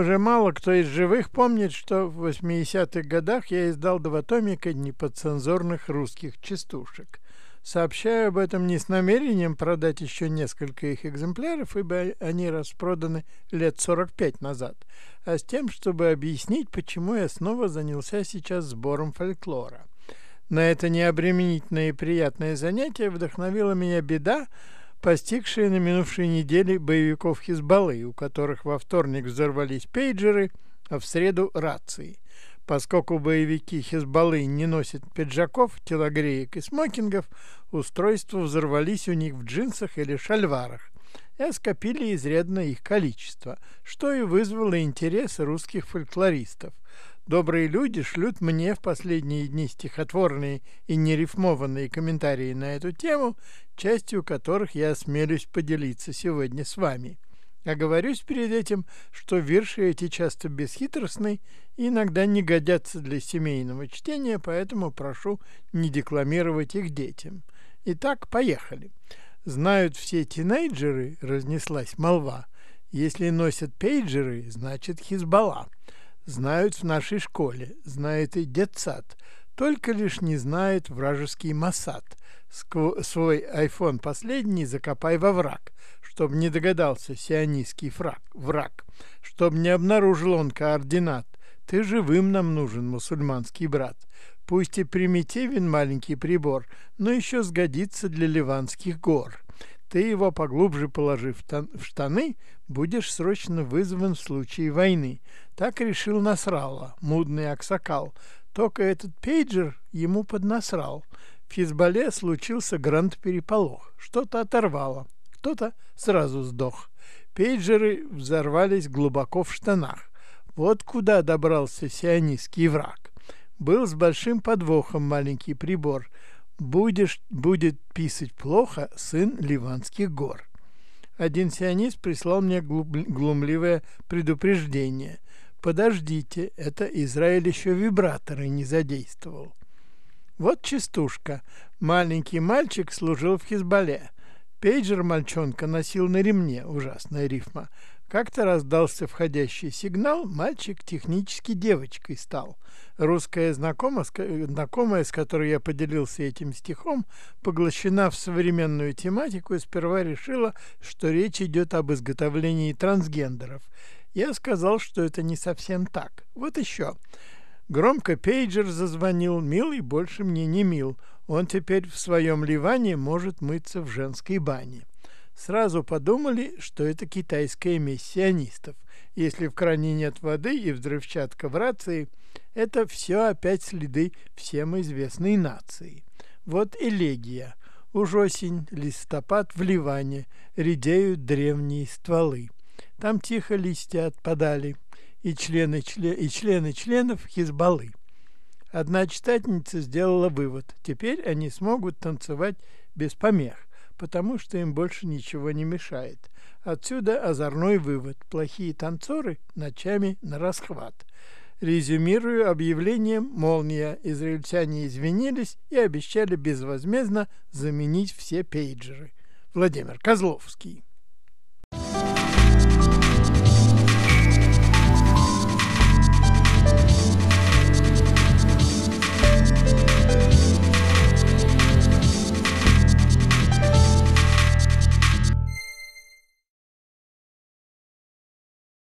уже мало кто из живых помнит, что в 80-х годах я издал два томика неподцензурных русских частушек. Сообщаю об этом не с намерением продать еще несколько их экземпляров, ибо они распроданы лет 45 назад, а с тем, чтобы объяснить, почему я снова занялся сейчас сбором фольклора. На это необременительное и приятное занятие вдохновила меня беда, Постигшие на минувшей неделе боевиков Хизбаллы, у которых во вторник взорвались пейджеры, а в среду – рации. Поскольку боевики Хизбаллы не носят пиджаков, телогреек и смокингов, устройства взорвались у них в джинсах или шальварах и скопили изрядно их количество, что и вызвало интерес русских фольклористов. Добрые люди шлют мне в последние дни стихотворные и нерифмованные комментарии на эту тему, частью которых я осмелюсь поделиться сегодня с вами. Оговорюсь а перед этим, что верши эти часто бесхитростны и иногда не годятся для семейного чтения, поэтому прошу не декламировать их детям. Итак, поехали. Знают все тинейджеры, разнеслась молва. Если носят пейджеры, значит хизбалла знают в нашей школе, знает и детсад, только лишь не знает вражеский Масад. Свой айфон последний закопай во враг, чтобы не догадался сионистский фраг, враг, чтобы не обнаружил он координат. Ты живым нам нужен, мусульманский брат. Пусть и примитивен маленький прибор, но еще сгодится для ливанских гор ты его поглубже положи в штаны, будешь срочно вызван в случае войны. Так решил Насрала, мудный Аксакал. Только этот пейджер ему поднасрал. В Хизбале случился гранд-переполох. Что-то оторвало, кто-то сразу сдох. Пейджеры взорвались глубоко в штанах. Вот куда добрался сионистский враг. Был с большим подвохом маленький прибор – будешь, будет писать плохо сын Ливанских гор. Один сионист прислал мне глумливое предупреждение. Подождите, это Израиль еще вибраторы не задействовал. Вот частушка. Маленький мальчик служил в Хизбале. Пейджер мальчонка носил на ремне, ужасная рифма. Как-то раздался входящий сигнал, мальчик технически девочкой стал. Русская э, знакомая, с которой я поделился этим стихом, поглощена в современную тематику и сперва решила, что речь идет об изготовлении трансгендеров. Я сказал, что это не совсем так. Вот еще. Громко пейджер зазвонил, милый больше мне не мил. Он теперь в своем Ливане может мыться в женской бане сразу подумали, что это китайская миссионистов. Если в кране нет воды и взрывчатка в рации, это все опять следы всем известной нации. Вот элегия. Уж осень, листопад в Ливане, редеют древние стволы. Там тихо листья отпадали, и члены, и члены членов Хизбаллы. Одна читательница сделала вывод. Теперь они смогут танцевать без помех потому что им больше ничего не мешает. Отсюда озорной вывод – плохие танцоры ночами на расхват. Резюмирую объявлением «Молния». Израильтяне извинились и обещали безвозмездно заменить все пейджеры. Владимир Козловский